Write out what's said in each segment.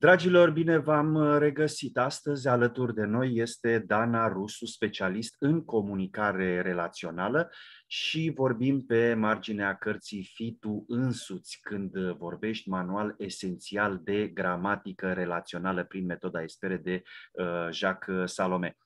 Dragilor, bine v-am uh, regăsit! Astăzi alături de noi este Dana Rusu, specialist în comunicare relațională și vorbim pe marginea cărții Fi tu însuți când uh, vorbești, manual esențial de gramatică relațională prin metoda espere de uh, Jacques Salome.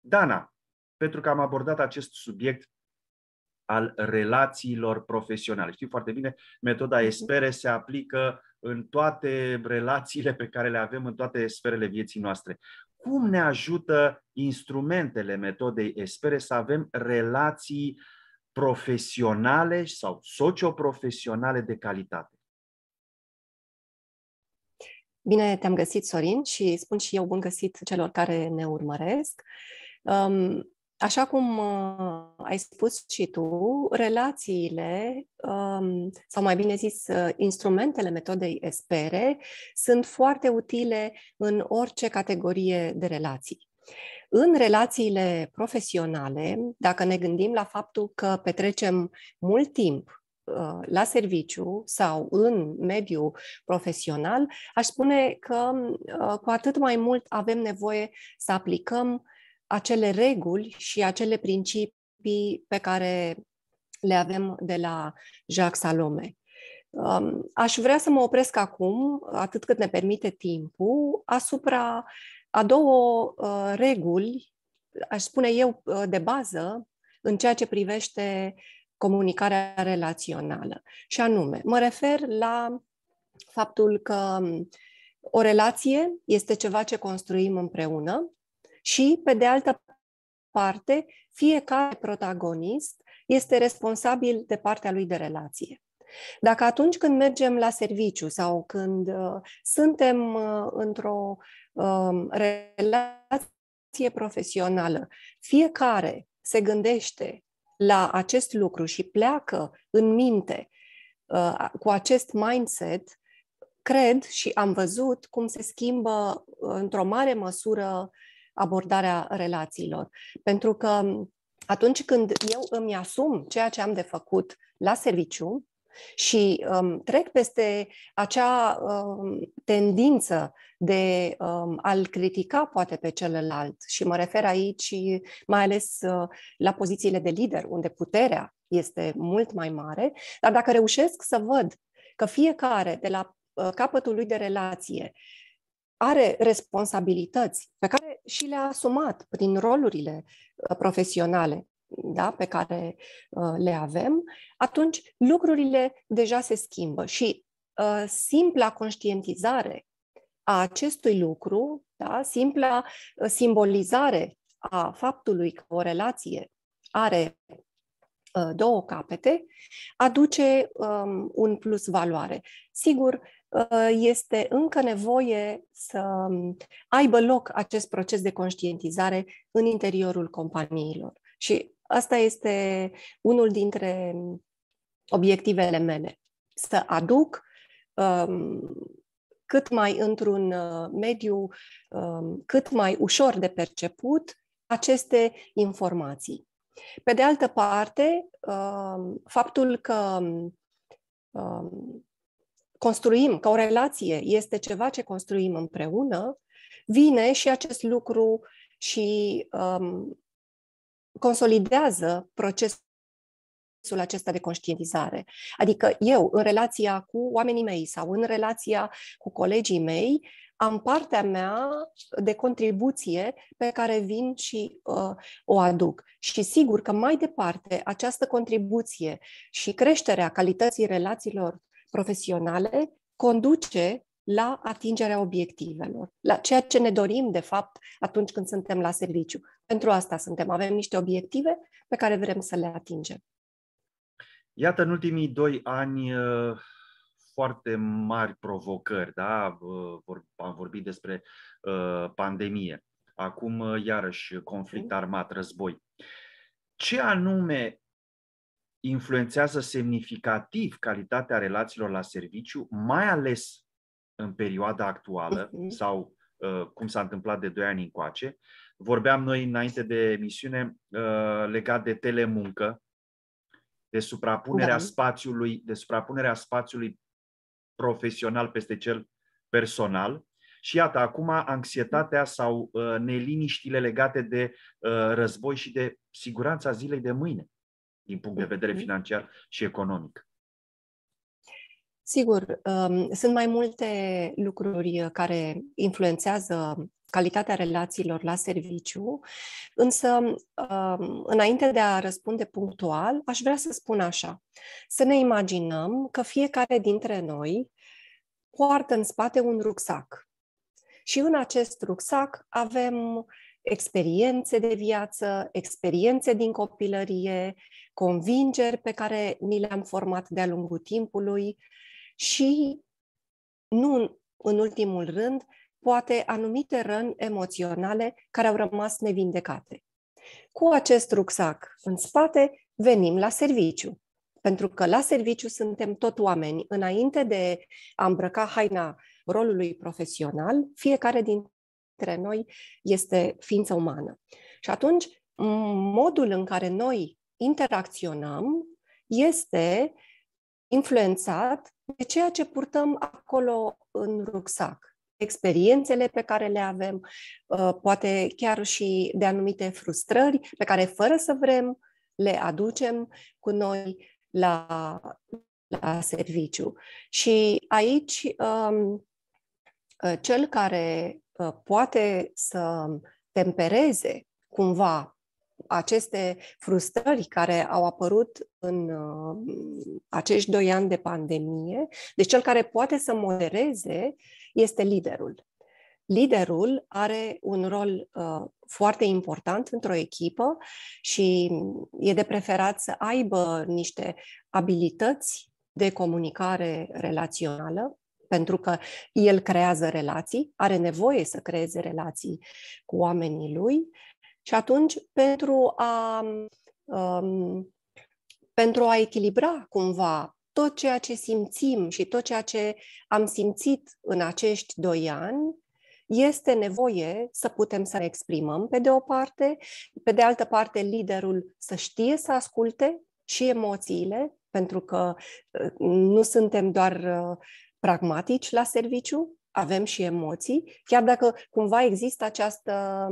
Dana, pentru că am abordat acest subiect al relațiilor profesionale. știu foarte bine, metoda mhm. espere se aplică în toate relațiile pe care le avem în toate sferele vieții noastre. Cum ne ajută instrumentele metodei espere să avem relații profesionale sau socioprofesionale de calitate? Bine te-am găsit, Sorin, și spun și eu bun găsit celor care ne urmăresc. Așa cum uh, ai spus și tu, relațiile, um, sau mai bine zis, uh, instrumentele metodei espere sunt foarte utile în orice categorie de relații. În relațiile profesionale, dacă ne gândim la faptul că petrecem mult timp uh, la serviciu sau în mediul profesional, aș spune că cu atât mai mult avem nevoie să aplicăm acele reguli și acele principii pe care le avem de la Jacques Salome. Um, aș vrea să mă opresc acum, atât cât ne permite timpul, asupra a două uh, reguli, aș spune eu, uh, de bază în ceea ce privește comunicarea relațională. Și anume, mă refer la faptul că um, o relație este ceva ce construim împreună și, pe de altă parte, fiecare protagonist este responsabil de partea lui de relație. Dacă atunci când mergem la serviciu sau când uh, suntem uh, într-o uh, relație profesională, fiecare se gândește la acest lucru și pleacă în minte uh, cu acest mindset, cred și am văzut cum se schimbă uh, într-o mare măsură abordarea relațiilor. Pentru că atunci când eu îmi asum ceea ce am de făcut la serviciu și um, trec peste acea um, tendință de um, a-l critica poate pe celălalt și mă refer aici mai ales uh, la pozițiile de lider, unde puterea este mult mai mare, dar dacă reușesc să văd că fiecare de la uh, capătul lui de relație are responsabilități pe care și le-a asumat prin rolurile uh, profesionale da, pe care uh, le avem, atunci lucrurile deja se schimbă și uh, simpla conștientizare a acestui lucru, da, simpla simbolizare a faptului că o relație are două capete, aduce um, un plus valoare. Sigur, Uh, este încă nevoie să um, aibă loc acest proces de conștientizare în interiorul companiilor. Și asta este unul dintre um, obiectivele mele, să aduc um, cât mai într-un uh, mediu um, cât mai ușor de perceput aceste informații. Pe de altă parte, um, faptul că um, um construim, ca o relație, este ceva ce construim împreună, vine și acest lucru și um, consolidează procesul acesta de conștientizare. Adică eu, în relația cu oamenii mei sau în relația cu colegii mei, am partea mea de contribuție pe care vin și uh, o aduc. Și sigur că mai departe această contribuție și creșterea calității relațiilor profesionale conduce la atingerea obiectivelor, la ceea ce ne dorim, de fapt, atunci când suntem la serviciu. Pentru asta suntem, avem niște obiective pe care vrem să le atingem. Iată, în ultimii doi ani, uh, foarte mari provocări, da? Uh, am vorbit despre uh, pandemie, acum, iarăși, conflict mhm. armat, război. Ce anume influențează semnificativ calitatea relațiilor la serviciu, mai ales în perioada actuală mhm. sau uh, cum s-a întâmplat de 2 ani încoace. Vorbeam noi înainte de emisiune uh, legat de telemuncă, de suprapunerea da. spațiului, de suprapunerea spațiului profesional peste cel personal. Și iată, acum anxietatea sau uh, neliniștile legate de uh, război și de siguranța zilei de mâine din punct de vedere financiar și economic? Sigur, um, sunt mai multe lucruri uh, care influențează calitatea relațiilor la serviciu, însă um, înainte de a răspunde punctual, aș vrea să spun așa, să ne imaginăm că fiecare dintre noi poartă în spate un rucsac și în acest rucsac avem experiențe de viață, experiențe din copilărie, convingeri pe care ni le-am format de-a lungul timpului și, nu în ultimul rând, poate anumite răni emoționale care au rămas nevindecate. Cu acest rucsac în spate, venim la serviciu. Pentru că la serviciu suntem tot oameni. Înainte de a îmbrăca haina rolului profesional, fiecare dintre noi este ființă umană. Și atunci, modul în care noi interacționăm este influențat de ceea ce purtăm acolo în rucsac, experiențele pe care le avem, uh, poate chiar și de anumite frustrări pe care, fără să vrem, le aducem cu noi la, la serviciu. Și aici, um, uh, cel care uh, poate să tempereze cumva aceste frustrări care au apărut în uh, acești doi ani de pandemie, deci cel care poate să modereze este liderul. Liderul are un rol uh, foarte important într-o echipă și e de preferat să aibă niște abilități de comunicare relațională, pentru că el creează relații, are nevoie să creeze relații cu oamenii lui și atunci, pentru a, um, pentru a echilibra cumva tot ceea ce simțim și tot ceea ce am simțit în acești doi ani, este nevoie să putem să ne exprimăm, pe de o parte, pe de altă parte, liderul să știe să asculte și emoțiile, pentru că uh, nu suntem doar uh, pragmatici la serviciu, avem și emoții, chiar dacă cumva există această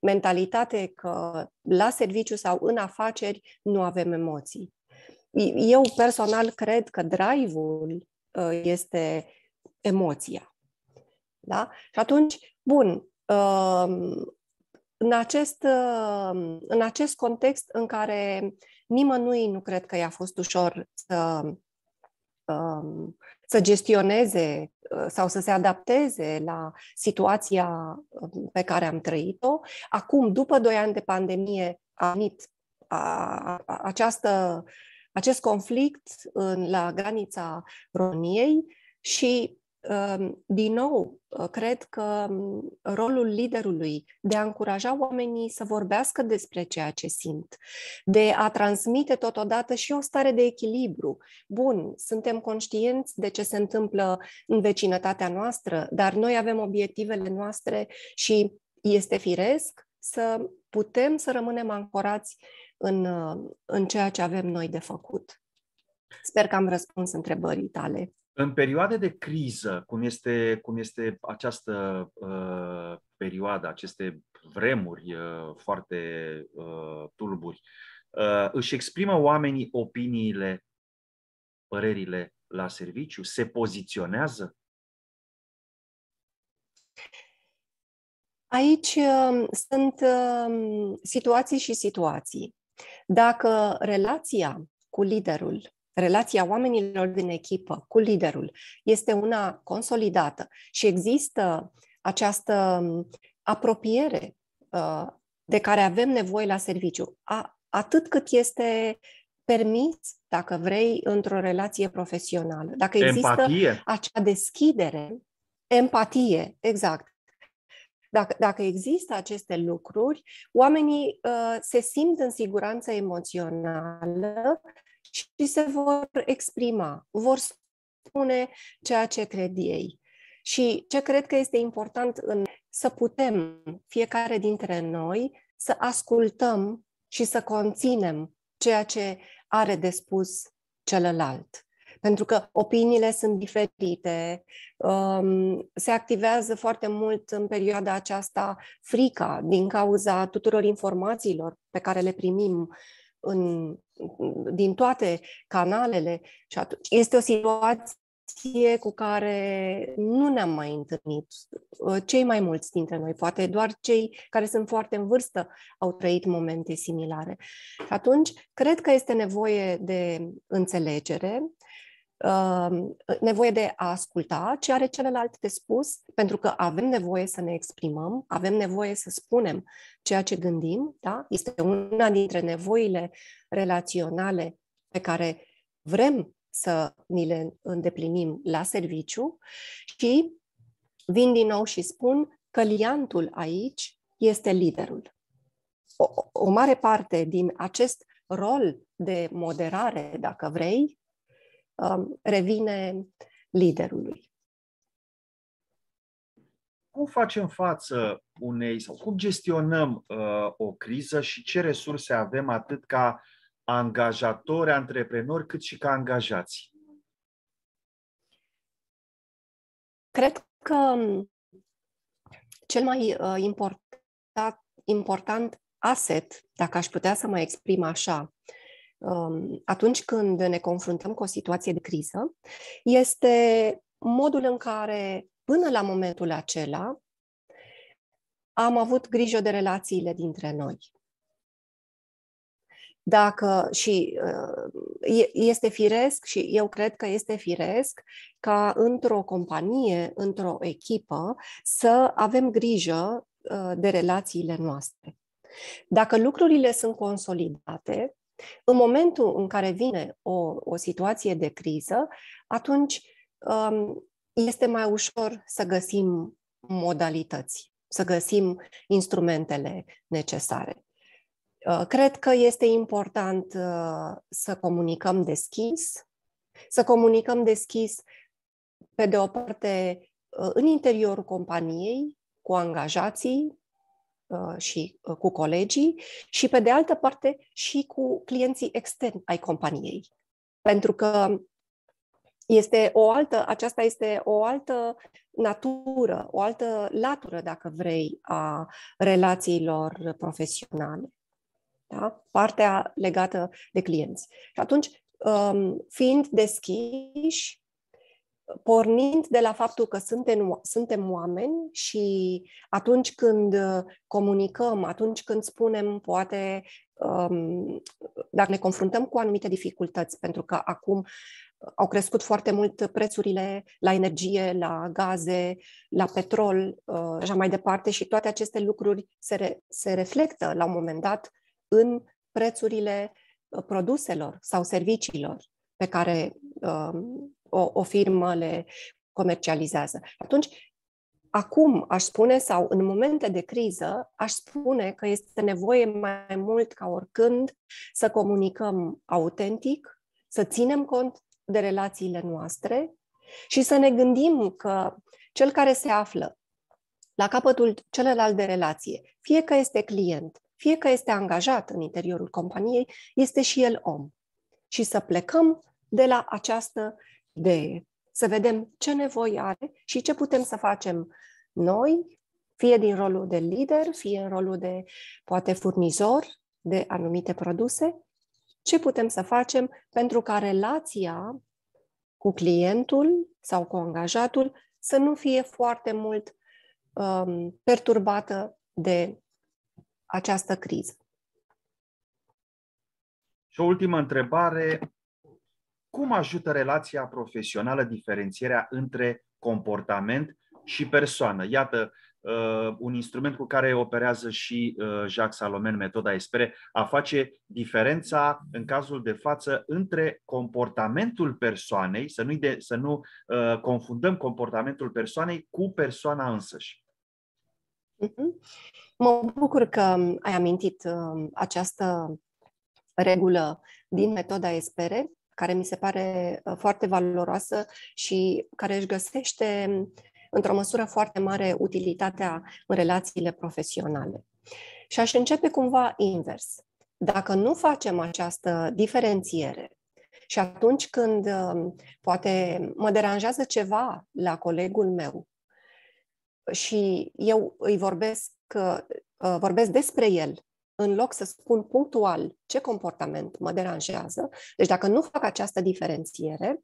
mentalitate că la serviciu sau în afaceri nu avem emoții. Eu personal cred că drive-ul uh, este emoția. Da? Și atunci, bun, um, în acest, uh, în acest context în care nimănui nu cred că i-a fost ușor să, um, să gestioneze sau să se adapteze la situația uh, pe care am trăit-o. Acum, după doi ani de pandemie, a venit a, a, această, acest conflict în, la granița României și Ehm, din nou, ă, cred că rolul liderului de a încuraja oamenii să vorbească despre ceea ce simt, de a transmite totodată și o stare de echilibru. Bun, suntem conștienți de ce se întâmplă în vecinătatea noastră, dar noi avem obiectivele noastre și este firesc să putem să rămânem ancorați în, ă, în ceea ce avem noi de făcut. Sper că am răspuns întrebării tale. În perioade de criză, cum este, cum este această uh, perioadă, aceste vremuri uh, foarte uh, tulburi, uh, își exprimă oamenii opiniile, părerile la serviciu? Se poziționează? Aici uh, sunt uh, situații și situații. Dacă relația cu liderul relația oamenilor din echipă cu liderul este una consolidată și există această apropiere uh, de care avem nevoie la serviciu, a, atât cât este permis, dacă vrei, într-o relație profesională. Dacă empatie. există acea deschidere, empatie, exact. Dacă, dacă există aceste lucruri, oamenii uh, se simt în siguranță emoțională și se vor exprima, vor spune ceea ce cred ei. Și ce cred că este important în să putem fiecare dintre noi să ascultăm și să conținem ceea ce are de spus celălalt. Pentru că opiniile sunt diferite, um, se activează foarte mult în perioada aceasta frica din cauza tuturor informațiilor pe care le primim în, din toate canalele și atunci este o situație cu care nu ne-am mai întâlnit. Uh, cei mai mulți dintre noi, poate doar cei care sunt foarte în vârstă, au trăit momente similare. Și atunci, cred că este nevoie de înțelegere, Um, nevoie de a asculta ce are celălalt de spus, pentru că avem nevoie să ne exprimăm, avem nevoie să spunem ceea ce gândim, da? Este una dintre nevoile relaționale pe care vrem să ni le îndeplinim la serviciu și vin din nou și spun că liantul aici este liderul. O, o mare parte din acest rol de moderare, dacă vrei, Um, revine liderului. Cum facem față unei sau cum gestionăm uh, o criză și ce resurse avem atât ca angajatori, antreprenori, cât și ca angajați? Cred că um, cel mai uh, important, important asset, dacă aș putea să mă exprim așa, Um, atunci când ne confruntăm cu o situație de criză, este modul în care, până la momentul acela, am avut grijă de relațiile dintre noi. Dacă și uh, este firesc și eu cred că este firesc ca într-o companie, într-o echipă, să avem grijă uh, de relațiile noastre. Dacă lucrurile sunt consolidate, în momentul în care vine o, o situație de criză, atunci um, este mai ușor să găsim modalități, să găsim instrumentele necesare. Uh, cred că este important uh, să comunicăm deschis, să comunicăm deschis, pe de o parte, uh, în interiorul companiei, cu angajații, Uh, și uh, cu colegii și, pe de altă parte, și cu clienții externi ai companiei. Pentru că este o altă, aceasta este o altă natură, o altă latură, dacă vrei, a relațiilor profesionale. Da? Partea legată de clienți. Și atunci, um, fiind deschiși, pornind de la faptul că suntem, suntem oameni și atunci când uh, comunicăm, atunci când spunem, poate, um, dacă ne confruntăm cu anumite dificultăți, pentru că acum uh, au crescut foarte mult prețurile la energie, la gaze, la petrol, uh, așa mai departe, și toate aceste lucruri se, re, se reflectă la un moment dat în prețurile uh, produselor sau serviciilor pe care uh, o, o firmă le comercializează. Atunci, acum, aș spune, sau în momente de criză, aș spune că este nevoie mai mult ca oricând să comunicăm autentic, să ținem cont de relațiile noastre și să ne gândim că cel care se află la capătul celălalt de relație, fie că este client, fie că este angajat în interiorul companiei, este și el om. Și să plecăm de la această idee, să vedem ce nevoie are și ce putem să facem noi, fie din rolul de lider, fie în rolul de, poate, furnizor de anumite produse, ce putem să facem pentru ca relația cu clientul sau cu angajatul să nu fie foarte mult um, perturbată de această criză. Și o ultimă întrebare cum ajută relația profesională diferențierea între comportament și persoană? Iată, Uh, un instrument cu care operează și uh, Jacques Salomen metoda ESPRE, a face diferența în cazul de față între comportamentul persoanei, să, nu de, să nu uh, confundăm comportamentul persoanei cu persoana însăși. Mm-hmm. Mă bucur că ai amintit uh, această regulă din metoda ESPERE, care mi se pare ă, foarte valoroasă și care își găsește într-o măsură foarte mare utilitatea în relațiile profesionale. Și aș începe cumva invers. Dacă nu facem această diferențiere și atunci când ă, poate mă deranjează ceva la colegul meu și eu îi vorbesc, ă, vorbesc despre el în loc să spun punctual ce comportament mă deranjează, deci dacă nu fac această diferențiere,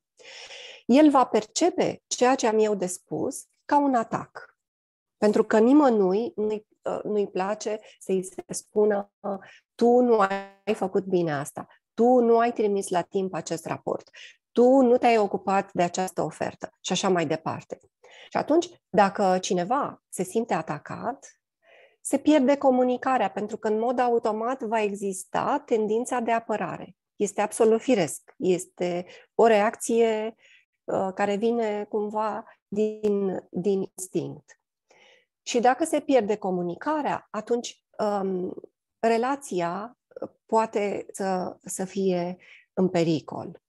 el va percepe ceea ce am eu de spus ca un atac. Pentru că nimănui nu-i, uh, nu-i place să-i se spună tu nu ai făcut bine asta, tu nu ai trimis la timp acest raport, tu nu te-ai ocupat de această ofertă și așa mai departe. Și atunci, dacă cineva se simte atacat, se pierde comunicarea, pentru că în mod automat va exista tendința de apărare. Este absolut firesc. Este o reacție uh, care vine cumva din, din instinct. Și dacă se pierde comunicarea, atunci um, relația poate să, să fie în pericol.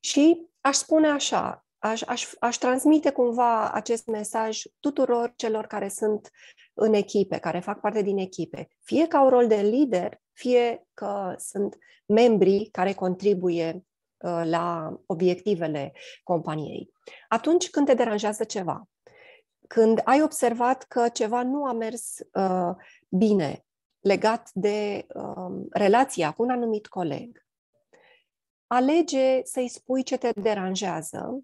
Și aș spune așa, aș, aș, aș transmite cumva acest mesaj tuturor celor care sunt în echipe, care fac parte din echipe, fie ca un rol de lider, fie că sunt membrii care contribuie uh, la obiectivele companiei. Atunci când te deranjează ceva, când ai observat că ceva nu a mers uh, bine legat de uh, relația cu un anumit coleg, alege să-i spui ce te deranjează,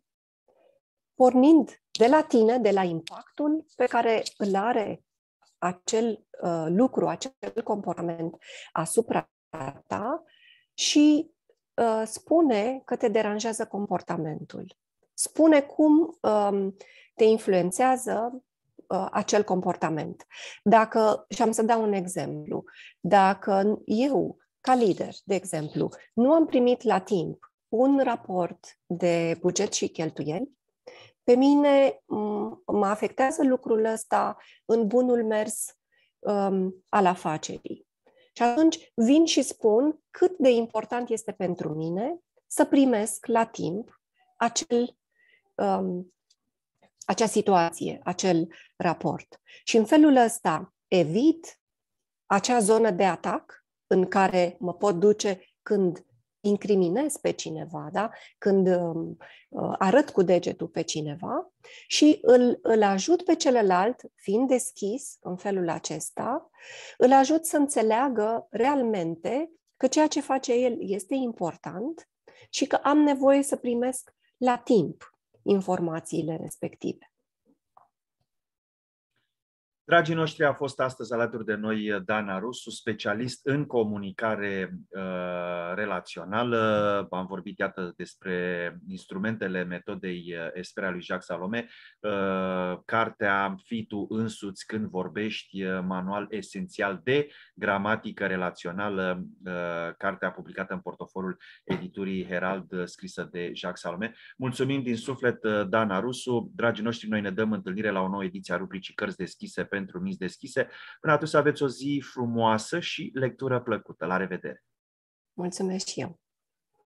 pornind de la tine, de la impactul pe care îl are acel uh, lucru, acel comportament asupra ta și uh, spune că te deranjează comportamentul. Spune cum um, te influențează uh, acel comportament. Dacă, și am să dau un exemplu, dacă eu, ca lider, de exemplu, nu am primit la timp un raport de buget și cheltuieli, pe mine mă afectează lucrul ăsta în bunul mers um, al afacerii. Și atunci vin și spun cât de important este pentru mine să primesc la timp acel, um, acea situație, acel raport. Și în felul ăsta evit acea zonă de atac în care mă pot duce când incriminez pe cineva, da? când um, uh, arăt cu degetul pe cineva și îl, îl ajut pe celălalt, fiind deschis în felul acesta, îl ajut să înțeleagă realmente că ceea ce face el este important și că am nevoie să primesc la timp informațiile respective. Dragii noștri, a fost astăzi alături de noi uh, Dana Rusu, specialist în comunicare uh, relațională. Am vorbit, iată, despre instrumentele metodei uh, Espera lui Jacques Salome, uh, cartea Fi tu însuți când vorbești, uh, manual esențial de gramatică relațională, uh, cartea publicată în portofolul editurii Herald, scrisă de Jacques Salome. Mulțumim din suflet, Dana Rusu. Dragii noștri, noi ne dăm întâlnire la o nouă ediție a rubricii Cărți deschise pentru minți deschise. Până atunci aveți o zi frumoasă și lectură plăcută. La revedere! Mulțumesc și eu!